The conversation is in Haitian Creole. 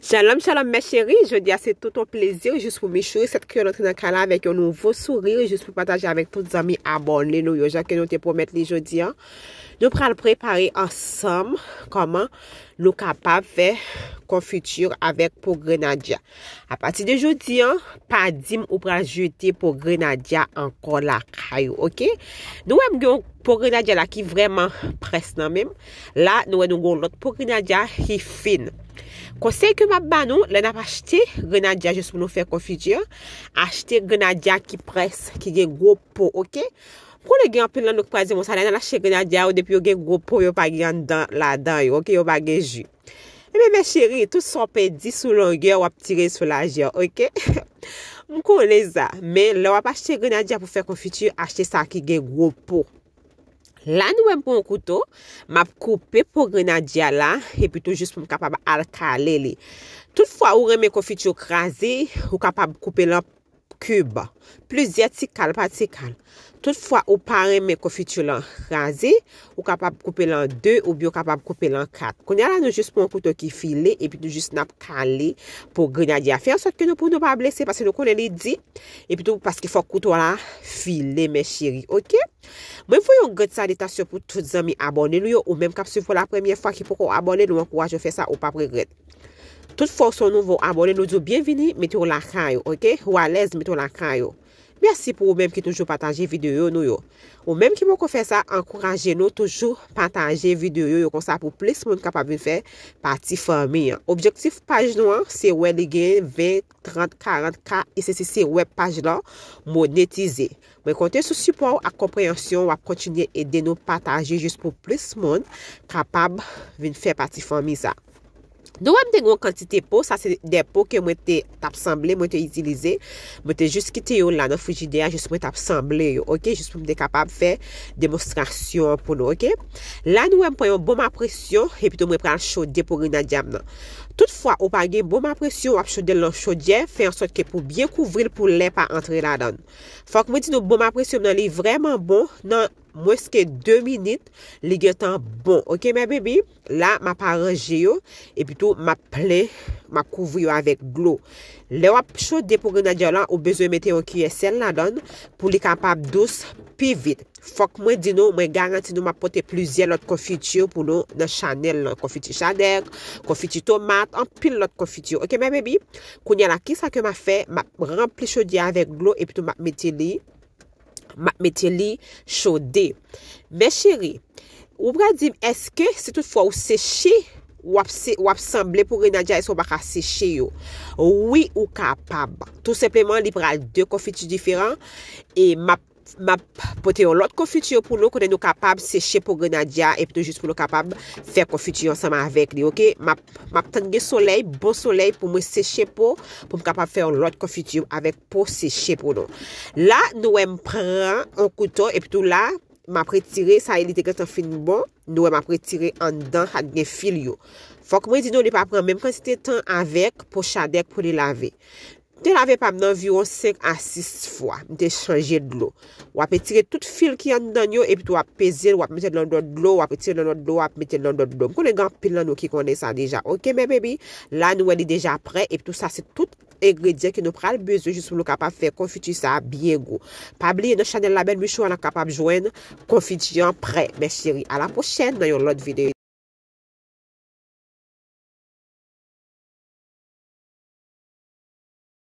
Chalom, chalom mè chéri, jodia se touton plezir, jouspou mè chouris, set kriyo notri nan kanal avèk yon nouvo sourir, jouspou patajè avèk tout zami abon, lé nou yo, jakè nou te promet li jodia. Nou pral preparè ansam, koman nou kapavè konfityur avèk pou grenadja. A pati de jodia, padim ou pral joutè pou grenadja anko la kayo, ok? Nou wèm gyo pou grenadja la ki vreman pres nan mèm, la nou wè nou goun lot pou grenadja hi fin. Kosey ke mab ban nou, lè nap achete grenadja jous pou nou fè konfitur, achete grenadja ki pres, ki gen gwo pou, okey? Prou lè gen apen lan lòk prezi monsa, lè nan lache grenadja ou depi yo gen gwo pou, yo pa gen la dan yo, okey, yo pa gen ju. E mè mè chéri, tout son pe di sou longyo, wap tire sou la jan, okey? Mkou lè za, mè lè wap achete grenadja pou fè konfitur, achete sa ki gen gwo pou. La nou wèm pou an koutou, map koupè pou grenadja la, epi tout jist pou m kapab al kalè li. Tout fwa ou remè kofi tchou krasè, ou kapab koupè lan kub, plus ya ti kal, pa ti kal. Tout fwa ou paremè kofi tchou lan krasè, ou kapab koupè lan 2, ou bi ou kapab koupè lan 4. Konè la nou jist pou an koutou ki file, epi tout jist nap kalè pou grenadja. Fè an sot ke nou pou nou pa blèse, pasè nou konè li di, epi tout paske fò koutou la file, mè chéri. Ok? Mwen fò. ou gret salitasyon pou tout zami abone lou yo ou mem kap su pou la premye fwa ki pou kon abone lou an kouaj yo fey sa ou pa pregret tout fwa sou nouvo abone lou sou bienvini meti ou la kanyo walez meti ou la kanyo Mersi pou ou menm ki toujou patanje videyo nou yo. Ou menm ki mwen kon fè sa, ankoranje nou toujou patanje videyo yo kon sa pou plis moun kapab vin fè pati fèm mi. Objektif paj nou an, se we le gen 20, 30, 40 ka, e se se se web paj la, monetize. Mwen konten sou si pwa ou ak kompreansyon ou ap kontinye edè nou patanje jist pou plis moun kapab vin fè pati fèm mi sa. Nou wèm de gwo kantite pou, sa se de pou ke mwen te tabsemble, mwen te itilize, mwen te jist kite yo la nan fujidea jist mwen tabsemble yo, ok, jist mwen te kapab fe demonstrasyon pou nou, ok. La nou wèm poyon bom apresyon, e pito mwen pre an chode pou rinadjam nan. Toutfwa, ou pa gen bom apresyon, wap chode lor chodeye, fe an sot ke pou bien kouvril pou lè pa antre la dan. Fok mwen di nou bom apresyon nan li vreman bon, nan... Mweske 2 minit li gen tan bon Ok mwen bebi La ma pa reje yo E pi tou ma ple Ma kouvye yo avek glo Le wap chode pou gen a diyo lan Ou bezo mwete yo kiye sel la don Pou li kapap dous pi vit Fok mwen di nou mwen garanti nou Ma pote pluzye lot konfiti yo Pou nou nan chanel Konfiti chadek Konfiti tomat An pil lot konfiti yo Ok mwen bebi Kounye la kisa ke ma fe Ma rempli chode yo avek glo E pi tou ma meti li Ma metye li chode. Me cheri, ou bradim, eske se tout fwa ou seche wap sanble pou renaja esko baka seche yo? Ouwi ou kapab? Tout sepleman li pral de konfitu diferan e map Ma pote yon lot konfitu yon pou nou konen nou kapab seche pou grenadja epitou jis pou nou kapab fe konfitu yon sama avek li. Ok, ma ptenge soley, bon soley pou mwen seche pou, pou mwen kapab fe yon lot konfitu yon avek pou seche pou nou. La nou wè m pren an kouton epitou la, m apre tire, sa elite kwen tan fin bon, nou wè m apre tire an dan ha gen fil yo. Fok mwen di nou li pa pren, mwen konsite tan avek pou chadek pou li lave. Te lave pab nan viyon 5 an 6 fwa. Mite chanje dlo. Wapet tire tout fil ki yon nan yo. E pito wapet peze, wapet mite london dlo, wapet tire london dlo, wapet mite london dlo. Mko legan pil nan yo ki konen sa deja. Ok men bebi? La nou weli deja pre. E pito sa se tout egredye ki nou pral bezou. Jus pou lou kapab fe konfiti sa biye go. Pab liye nou chanel la ben mwishou an la kapab jwen konfiti yon pre. Mwen shiri ala pochenn nan yon lot videyo.